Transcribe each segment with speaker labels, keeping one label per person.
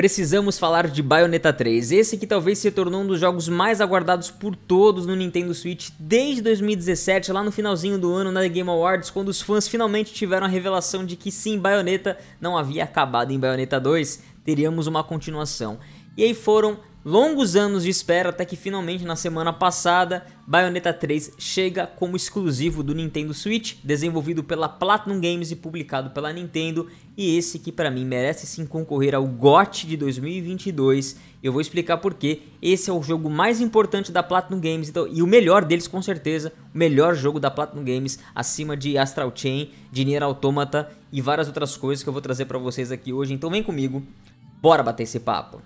Speaker 1: precisamos falar de Bayonetta 3, esse que talvez se tornou um dos jogos mais aguardados por todos no Nintendo Switch desde 2017, lá no finalzinho do ano na The Game Awards, quando os fãs finalmente tiveram a revelação de que sim, Bayonetta não havia acabado em Bayonetta 2, teríamos uma continuação. E aí foram longos anos de espera até que finalmente na semana passada Bayonetta 3 chega como exclusivo do Nintendo Switch, desenvolvido pela Platinum Games e publicado pela Nintendo, e esse que para mim merece sim concorrer ao GOT de 2022. Eu vou explicar quê. esse é o jogo mais importante da Platinum Games então, e o melhor deles com certeza, o melhor jogo da Platinum Games acima de Astral Chain, de Nier Automata e várias outras coisas que eu vou trazer para vocês aqui hoje. Então vem comigo, bora bater esse papo.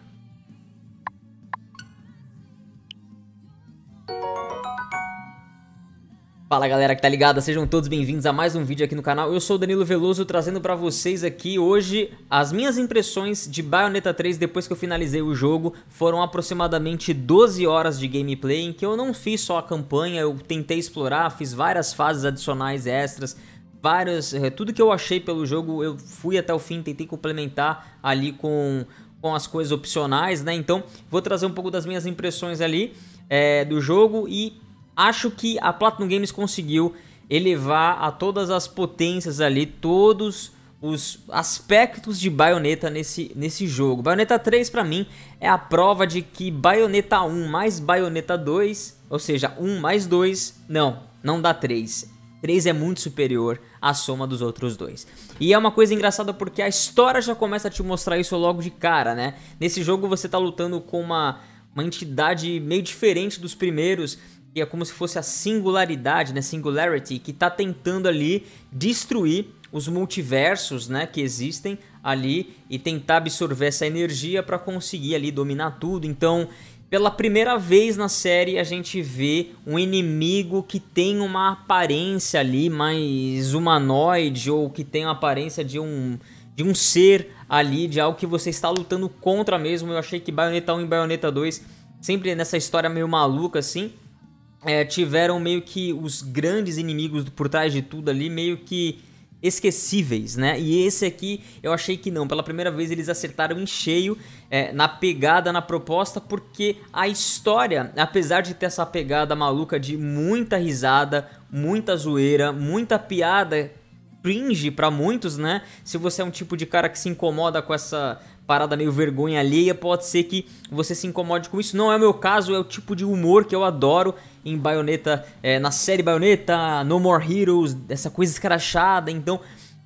Speaker 1: Fala galera que tá ligada, sejam todos bem-vindos a mais um vídeo aqui no canal. Eu sou o Danilo Veloso trazendo para vocês aqui hoje as minhas impressões de Bayonetta 3 depois que eu finalizei o jogo. Foram aproximadamente 12 horas de gameplay em que eu não fiz só a campanha, eu tentei explorar, fiz várias fases adicionais extras, vários, eh, tudo que eu achei pelo jogo eu fui até o fim, tentei complementar ali com com as coisas opcionais, né? Então, vou trazer um pouco das minhas impressões ali é, do jogo e acho que a Platinum Games conseguiu elevar a todas as potências ali, todos os aspectos de Bayonetta nesse, nesse jogo. Bayonetta 3 para mim é a prova de que Bayonetta 1 mais Bayonetta 2, ou seja, 1 mais 2, não, não dá 3. 3 é muito superior à soma dos outros dois. E é uma coisa engraçada porque a história já começa a te mostrar isso logo de cara, né? Nesse jogo você tá lutando com uma, uma entidade meio diferente dos primeiros, e é como se fosse a singularidade, né? Singularity, que está tentando ali destruir os multiversos, né? Que existem ali e tentar absorver essa energia para conseguir ali dominar tudo. Então, pela primeira vez na série, a gente vê um inimigo que tem uma aparência ali mais humanoide ou que tem a aparência de um, de um ser ali, de algo que você está lutando contra mesmo. Eu achei que Bayonetta 1 e Bayonetta 2, sempre nessa história meio maluca assim, é, tiveram meio que os grandes inimigos por trás de tudo ali, meio que esquecíveis, né? E esse aqui eu achei que não. Pela primeira vez eles acertaram em cheio é, na pegada, na proposta, porque a história, apesar de ter essa pegada maluca de muita risada, muita zoeira, muita piada cringe para muitos, né? Se você é um tipo de cara que se incomoda com essa parada meio vergonha alheia, pode ser que você se incomode com isso. Não é o meu caso, é o tipo de humor que eu adoro em Bayonetta, é, na série baioneta, No More Heroes, essa coisa escrachada. Então,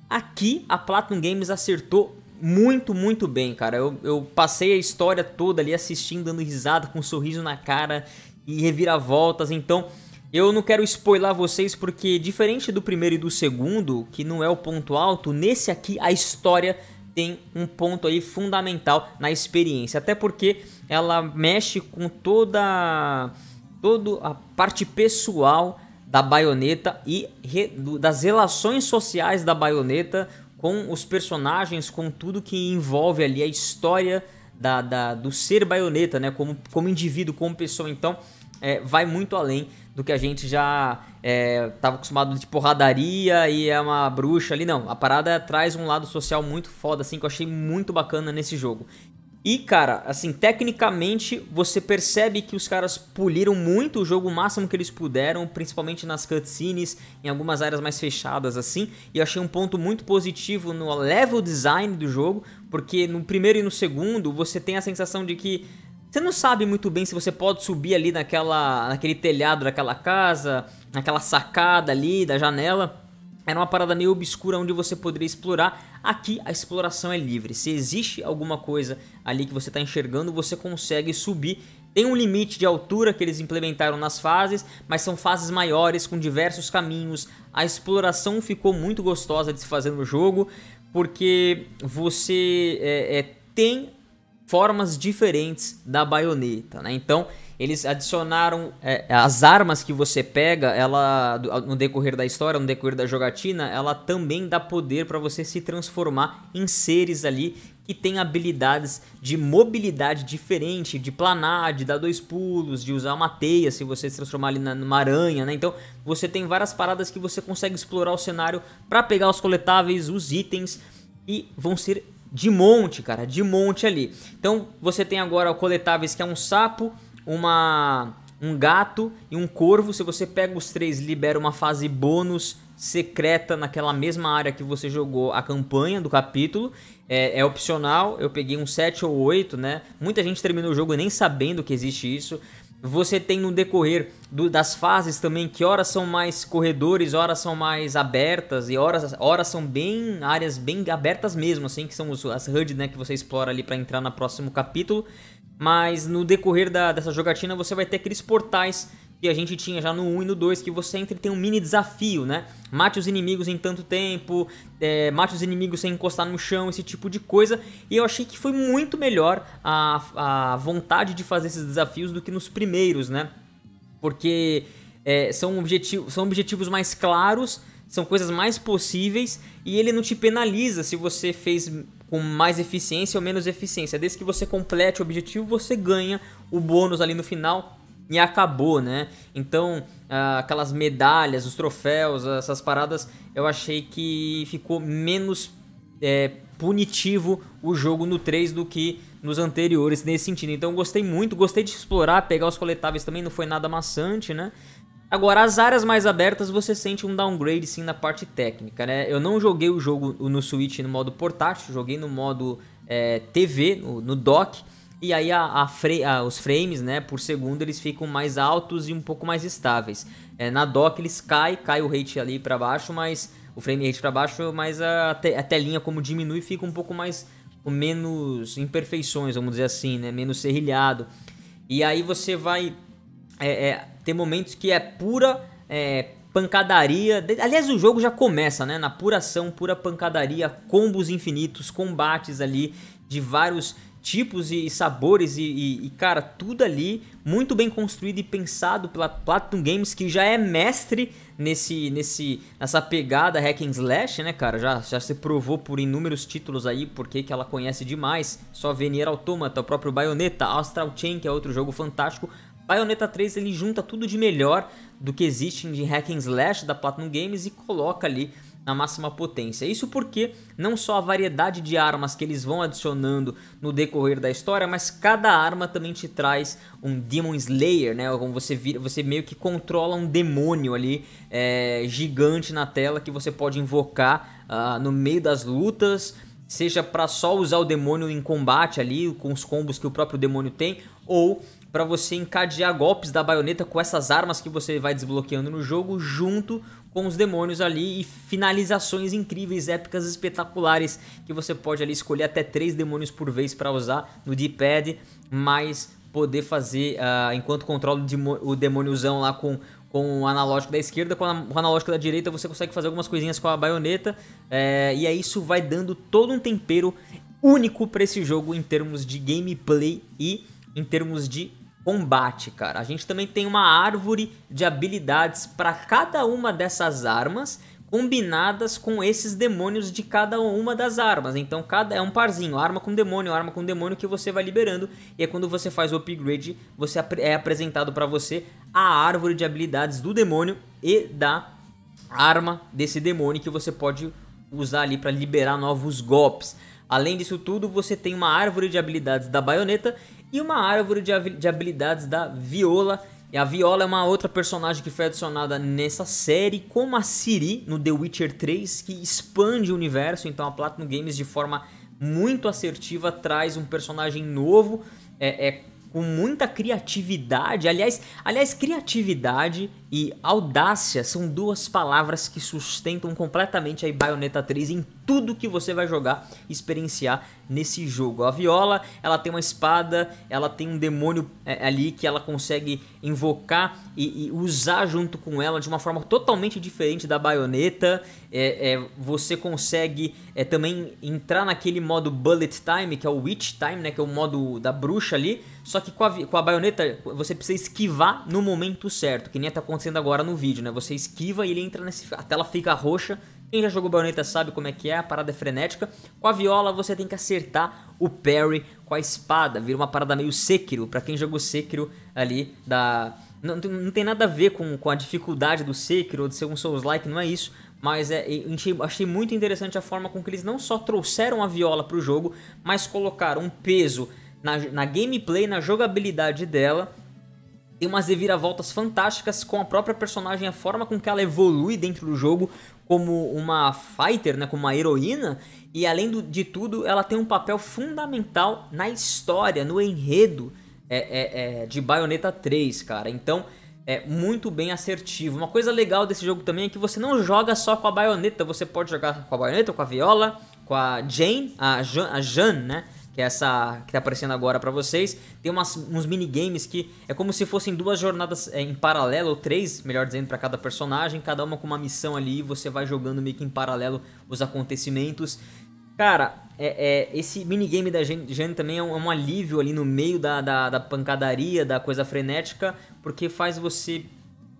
Speaker 1: aqui a Platinum Games acertou muito, muito bem, cara. Eu, eu passei a história toda ali assistindo, dando risada, com um sorriso na cara e reviravoltas. Então, eu não quero spoiler vocês porque, diferente do primeiro e do segundo, que não é o ponto alto, nesse aqui a história tem um ponto aí fundamental na experiência, até porque ela mexe com toda toda a parte pessoal da baioneta e re, das relações sociais da baioneta com os personagens, com tudo que envolve ali a história da, da, do ser baioneta, né? Como, como indivíduo, como pessoa. Então, é, vai muito além do que a gente já estava é, acostumado de porradaria e é uma bruxa ali. Não, a parada traz um lado social muito foda, assim, que eu achei muito bacana nesse jogo. E, cara, assim, tecnicamente você percebe que os caras puliram muito o jogo o máximo que eles puderam, principalmente nas cutscenes, em algumas áreas mais fechadas, assim. E eu achei um ponto muito positivo no level design do jogo, porque no primeiro e no segundo você tem a sensação de que você não sabe muito bem se você pode subir ali naquela, naquele telhado daquela casa, naquela sacada ali da janela. Era uma parada meio obscura onde você poderia explorar. Aqui a exploração é livre. Se existe alguma coisa ali que você está enxergando, você consegue subir. Tem um limite de altura que eles implementaram nas fases, mas são fases maiores com diversos caminhos. A exploração ficou muito gostosa de se fazer no jogo, porque você é, é, tem formas diferentes da baioneta, né? Então eles adicionaram é, as armas que você pega, ela no decorrer da história, no decorrer da jogatina, ela também dá poder para você se transformar em seres ali que tem habilidades de mobilidade diferente, de planar, de dar dois pulos, de usar uma teia se você se transformar ali numa aranha, né? Então você tem várias paradas que você consegue explorar o cenário para pegar os coletáveis, os itens e vão ser de monte, cara, de monte ali. Então você tem agora o coletáveis que é um sapo, uma um gato e um corvo. Se você pega os três, libera uma fase bônus secreta naquela mesma área que você jogou a campanha do capítulo. É, é opcional, eu peguei um 7 ou 8, né? Muita gente terminou o jogo nem sabendo que existe isso. Você tem no decorrer do, das fases também que horas são mais corredores, horas são mais abertas e horas, horas são bem áreas bem abertas mesmo, assim que são os, as HUD né, que você explora ali para entrar no próximo capítulo. Mas no decorrer da, dessa jogatina você vai ter aqueles portais e a gente tinha já no 1 e no 2 que você entra e tem um mini desafio, né? Mate os inimigos em tanto tempo, é, mate os inimigos sem encostar no chão, esse tipo de coisa. E eu achei que foi muito melhor a, a vontade de fazer esses desafios do que nos primeiros, né? Porque é, são, objetivo, são objetivos mais claros, são coisas mais possíveis e ele não te penaliza se você fez com mais eficiência ou menos eficiência. Desde que você complete o objetivo, você ganha o bônus ali no final e acabou, né? Então, ah, aquelas medalhas, os troféus, essas paradas, eu achei que ficou menos é, punitivo o jogo no 3 do que nos anteriores nesse sentido. Então, gostei muito, gostei de explorar, pegar os coletáveis também, não foi nada maçante, né? Agora, as áreas mais abertas você sente um downgrade sim na parte técnica, né? Eu não joguei o jogo no Switch no modo portátil, joguei no modo é, TV, no, no dock. E aí a, a fre, a, os frames né, por segundo eles ficam mais altos e um pouco mais estáveis. É, na dock eles caem, cai o rate ali para baixo, mas o frame rate para baixo, mas a, te, a telinha como diminui fica um pouco mais com menos imperfeições, vamos dizer assim, né, menos serrilhado. E aí você vai é, é, ter momentos que é pura é, pancadaria. Aliás, o jogo já começa, né? Na pura ação, pura pancadaria, combos infinitos, combates ali de vários tipos e, sabores e, e, e, cara, tudo ali muito bem construído e pensado pela Platinum Games, que já é mestre nesse, nesse, nessa pegada hack and slash, né, cara? Já, já se provou por inúmeros títulos aí, porque que ela conhece demais. Só Venier Automata, o próprio Bayonetta, Astral Chain, que é outro jogo fantástico. Bayonetta 3 ele junta tudo de melhor do que existe em hack and slash da Platinum Games e coloca ali na máxima potência. Isso porque não só a variedade de armas que eles vão adicionando no decorrer da história, mas cada arma também te traz um Demon Slayer, né? Como você vira, você meio que controla um demônio ali é, gigante na tela que você pode invocar uh, no meio das lutas. Seja para só usar o demônio em combate ali, com os combos que o próprio demônio tem, ou para você encadear golpes da baioneta com essas armas que você vai desbloqueando no jogo junto com os demônios ali e finalizações incríveis, épicas, espetaculares, que você pode ali escolher até três demônios por vez para usar no D-pad, mas poder fazer uh, enquanto controla o demôniozão lá com com o analógico da esquerda, com o analógico da direita você consegue fazer algumas coisinhas com a baioneta, é, e aí isso vai dando todo um tempero único para esse jogo em termos de gameplay e em termos de combate, cara. A gente também tem uma árvore de habilidades para cada uma dessas armas, combinadas com esses demônios de cada uma das armas. Então cada é um parzinho, arma com demônio, arma com demônio que você vai liberando. E é quando você faz o upgrade, você é apresentado para você a árvore de habilidades do demônio e da arma desse demônio que você pode usar ali para liberar novos golpes. Além disso tudo, você tem uma árvore de habilidades da baioneta e uma árvore de habilidades da Viola. E a Viola é uma outra personagem que foi adicionada nessa série, como a Siri no The Witcher 3, que expande o universo. Então a Platinum Games, de forma muito assertiva, traz um personagem novo, é, é com muita criatividade. Aliás, aliás, criatividade e audácia são duas palavras que sustentam completamente a Bayonetta 3 em tudo que você vai jogar, experienciar nesse jogo. A Viola, ela tem uma espada, ela tem um demônio é, ali que ela consegue invocar e, e, usar junto com ela de uma forma totalmente diferente da baioneta. É, é, você consegue é, também entrar naquele modo Bullet Time, que é o Witch Time, né, que é o modo da bruxa ali. Só que com a, com a baioneta você precisa esquivar no momento certo, que nem está acontecendo agora no vídeo, né? Você esquiva e ele entra nesse. A tela fica roxa quem já jogou baioneta sabe como é que é, a parada é frenética. Com a viola você tem que acertar o parry com a espada, vira uma parada meio Sekiro, pra quem jogou Sekiro ali da... Não, não tem nada a ver com, com a dificuldade do Sekiro ou de ser um Souls-like, não é isso, mas é, achei, muito interessante a forma com que eles não só trouxeram a viola para o jogo, mas colocaram um peso na, na, gameplay, na jogabilidade dela. Tem umas reviravoltas fantásticas com a própria personagem, a forma com que ela evolui dentro do jogo, como uma fighter, né, como uma heroína, e além do, de tudo, ela tem um papel fundamental na história, no enredo é, é, é, de Bayonetta 3, cara. Então, é muito bem assertivo. Uma coisa legal desse jogo também é que você não joga só com a baioneta, você pode jogar com a baioneta, com a viola, com a Jane, a Jean, a Jean né? que é essa que tá aparecendo agora para vocês. Tem umas, uns minigames que é como se fossem duas jornadas é, em paralelo, ou três, melhor dizendo, para cada personagem, cada uma com uma missão ali, e você vai jogando meio que em paralelo os acontecimentos. Cara, é, é, esse minigame da gente também é um, é um, alívio ali no meio da, da, da pancadaria, da coisa frenética, porque faz você.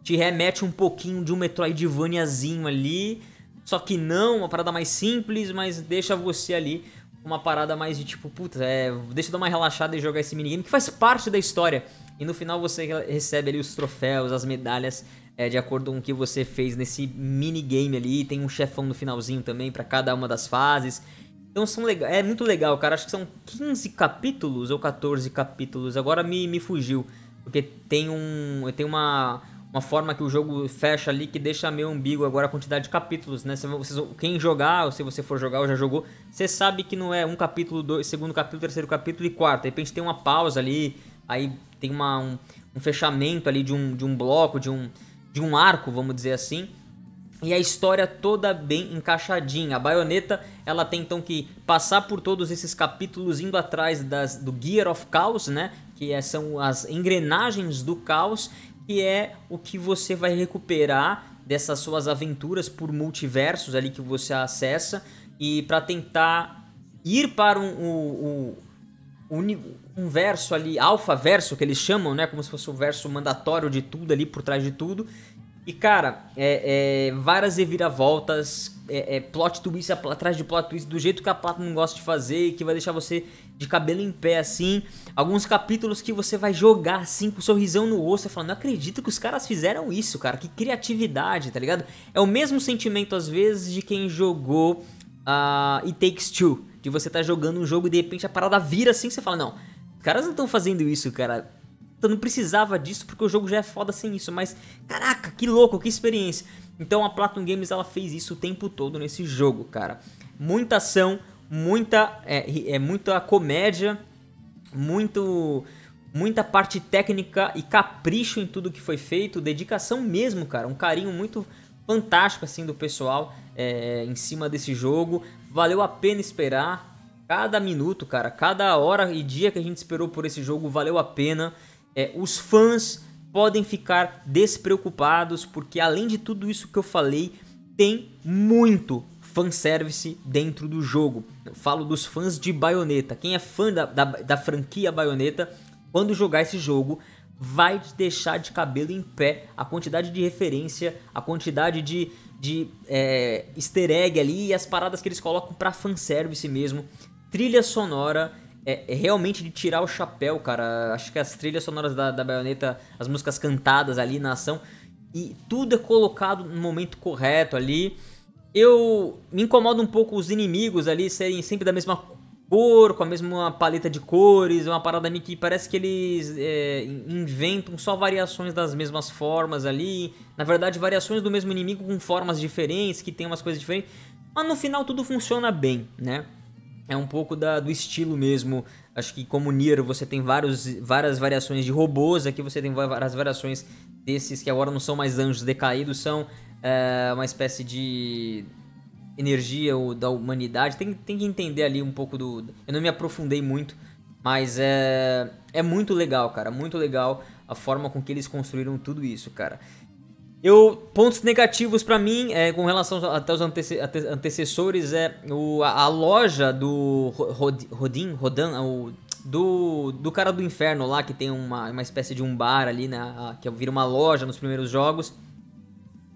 Speaker 1: te remete um pouquinho de um Metroidvaniazinho ali, só que não, uma parada mais simples, mas deixa você ali uma parada mais de tipo, puta, é, deixa eu dar uma relaxada e jogar esse minigame, que faz parte da história. E no final você recebe ali os troféus, as medalhas, é, de acordo com o que você fez nesse minigame ali. Tem um chefão no finalzinho também para cada uma das fases. Então são é muito legal, cara. Acho que são 15 capítulos ou 14 capítulos. Agora me, me fugiu. Porque tem um. Tem uma, uma forma que o jogo fecha ali que deixa meio ambíguo agora a quantidade de capítulos, né? Se vocês, quem jogar, ou se você for jogar ou já jogou, você sabe que não é um capítulo, dois, segundo capítulo, terceiro capítulo e quarto. De repente tem uma pausa ali, aí tem uma, um, um fechamento ali de um, de um bloco, de um, de um arco, vamos dizer assim e a história toda bem encaixadinha. A baioneta ela tem então que passar por todos esses capítulos indo atrás das, do Gear of Chaos, né? Que é, são as engrenagens do caos que é o que você vai recuperar dessas suas aventuras por multiversos ali que você acessa e para tentar ir para um, um, um, um verso ali, alfa verso que eles chamam, né? Como se fosse o verso mandatório de tudo ali por trás de tudo. E cara, é, é, várias reviravoltas, é, é, plot twist é, atrás de plot twist, do jeito que a Platinum gosta de fazer e que vai deixar você de cabelo em pé, assim. Alguns capítulos que você vai jogar, assim, com um sorrisão no rosto, e falar, não acredito que os caras fizeram isso, cara. Que criatividade, tá ligado? É o mesmo sentimento, às vezes, de quem jogou uh, It Takes Two. De você tá jogando um jogo e de repente a parada vira assim, você fala, não, os caras não estão fazendo isso, cara. Eu não precisava disso porque o jogo já é foda sem isso, mas caraca, que louco, que experiência. Então a Platinum Games ela fez isso o tempo todo nesse jogo, cara. Muita ação, muita, é, é muita comédia, muito muita parte técnica e capricho em tudo que foi feito, dedicação mesmo, cara, um carinho muito fantástico assim do pessoal é, em cima desse jogo. Valeu a pena esperar cada minuto, cara, cada hora e dia que a gente esperou por esse jogo valeu a pena. É, os fãs podem ficar despreocupados porque além de tudo isso que eu falei tem muito fanservice dentro do jogo. Eu falo dos fãs de baioneta. Quem é fã da, da, da franquia baioneta, quando jogar esse jogo, vai te deixar de cabelo em pé a quantidade de referência, a quantidade de, de é, easter egg ali e as paradas que eles colocam pra fanservice mesmo. Trilha sonora. É, é realmente de tirar o chapéu, cara. Acho que as trilhas sonoras da, da baioneta, as músicas cantadas ali na ação, e tudo é colocado no momento correto ali. Eu me incomodo um pouco os inimigos ali serem sempre da mesma cor, com a mesma paleta de cores, é uma parada meio que parece que eles é, inventam só variações das mesmas formas ali. Na verdade, variações do mesmo inimigo com formas diferentes, que tem umas coisas diferentes. Mas no final tudo funciona bem, né? É um pouco da, do estilo mesmo. Acho que como Nier você tem vários, várias variações de robôs, aqui você tem várias variações desses que agora não são mais anjos decaídos, são é, uma espécie de energia ou da humanidade. Tem, tem que entender ali um pouco do. Eu não me aprofundei muito, mas é, é muito legal, cara. Muito legal a forma com que eles construíram tudo isso, cara. Eu, pontos negativos para mim, é, com relação até os ante antecessores, é o, a, a loja do Rod Rodin, Rodan, o, do, do cara do inferno lá, que tem uma, uma espécie de um bar ali, né, que vira uma loja nos primeiros jogos.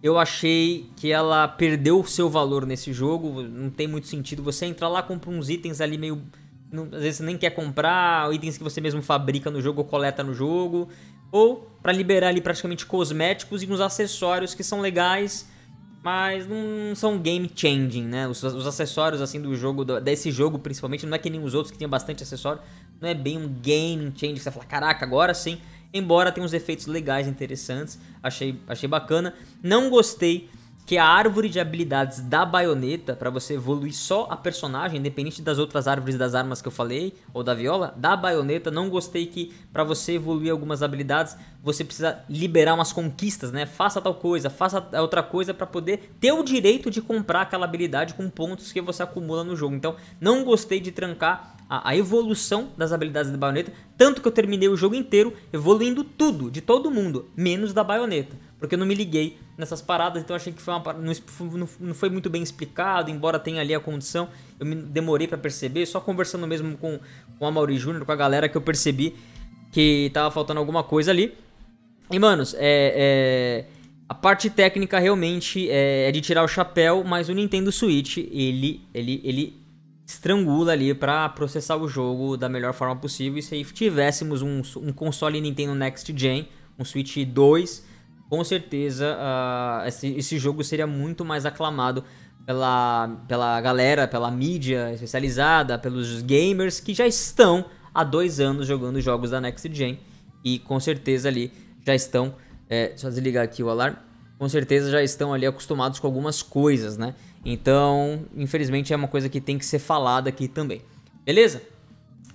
Speaker 1: Eu achei que ela perdeu o seu valor nesse jogo. Não tem muito sentido você entrar lá, compra uns itens ali meio. Não, às vezes você nem quer comprar, itens que você mesmo fabrica no jogo ou coleta no jogo. Ou para liberar ali praticamente cosméticos e uns acessórios que são legais, mas não são game changing, né? Os, os acessórios assim do jogo, do, desse jogo principalmente, não é que nem os outros que tinham bastante acessório. Não é bem um game changing, você fala, caraca, agora sim Embora tenha uns efeitos legais interessantes, achei, achei bacana. Não gostei que a árvore de habilidades da baioneta, para você evoluir só a personagem, independente das outras árvores das armas que eu falei, ou da viola, da baioneta, não gostei que para você evoluir algumas habilidades, você precisa liberar umas conquistas, né? Faça tal coisa, faça outra coisa para poder ter o direito de comprar aquela habilidade com pontos que você acumula no jogo. Então, não gostei de trancar a, a evolução das habilidades da baioneta. Tanto que eu terminei o jogo inteiro evoluindo tudo, de todo mundo, menos da baioneta. Porque eu não me liguei nessas paradas, então achei que foi uma não, não foi muito bem explicado, embora tenha ali a condição. Eu me demorei para perceber, só conversando mesmo com, com a Mauri Júnior, com a galera, que eu percebi que tava faltando alguma coisa ali. E, manos, é, é, a parte técnica realmente é, é, de tirar o chapéu, mas o Nintendo Switch, ele, ele, ele estrangula ali para processar o jogo da melhor forma possível. E se tivéssemos um, um console Nintendo Next Gen, um Switch 2, com certeza uh, esse, esse, jogo seria muito mais aclamado pela, pela galera, pela mídia especializada, pelos gamers que já estão há dois anos jogando jogos da Next Gen e com certeza ali já estão. É, só desligar aqui o alarme. Com certeza já estão ali acostumados com algumas coisas, né? Então, infelizmente, é uma coisa que tem que ser falada aqui também. Beleza?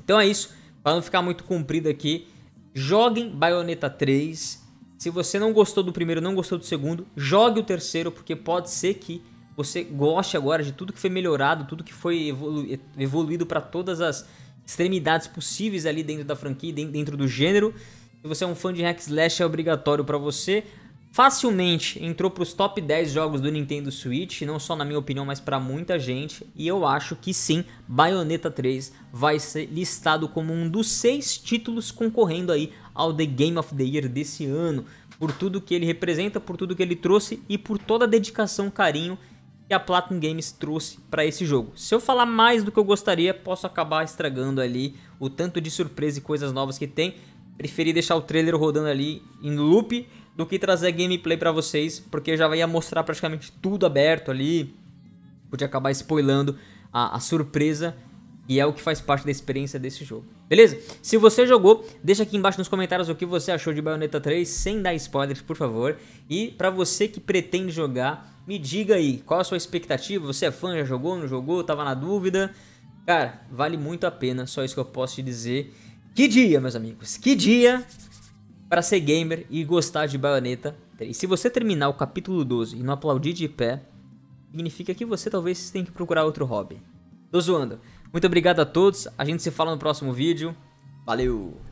Speaker 1: Então é isso. Para não ficar muito comprido aqui, joguem Bayonetta 3. Se você não gostou do primeiro, não gostou do segundo, jogue o terceiro, porque pode ser que você goste agora de tudo que foi melhorado, tudo que foi evolu evoluído para todas as extremidades possíveis ali dentro da franquia, dentro do gênero. Se você é um fã de hack slash, é obrigatório para você facilmente entrou para os top 10 jogos do Nintendo Switch, não só na minha opinião, mas para muita gente, e eu acho que sim, Bayonetta 3 vai ser listado como um dos seis títulos concorrendo aí ao The Game of the Year desse ano, por tudo que ele representa, por tudo que ele trouxe e por toda a dedicação, carinho que a Platinum Games trouxe para esse jogo. Se eu falar mais do que eu gostaria, posso acabar estragando ali o tanto de surpresa e coisas novas que tem. Preferi deixar o trailer rodando ali em loop do que trazer gameplay para vocês, porque já ia mostrar praticamente tudo aberto ali, podia acabar spoilando a, a surpresa e é o que faz parte da experiência desse jogo. Beleza? Se você jogou, deixa aqui embaixo nos comentários o que você achou de Bayonetta 3, sem dar spoilers, por favor. E para você que pretende jogar, me diga aí, qual a sua expectativa? Você é fã, já jogou, não jogou, tava na dúvida? Cara, vale muito a pena, só isso que eu posso te dizer. Que dia, meus amigos, que dia para ser gamer e gostar de Bayonetta 3. Se você terminar o capítulo 12 e não aplaudir de pé, significa que você talvez tenha que procurar outro hobby. Tô zoando. Muito obrigado a todos, a gente se fala no próximo vídeo. Valeu!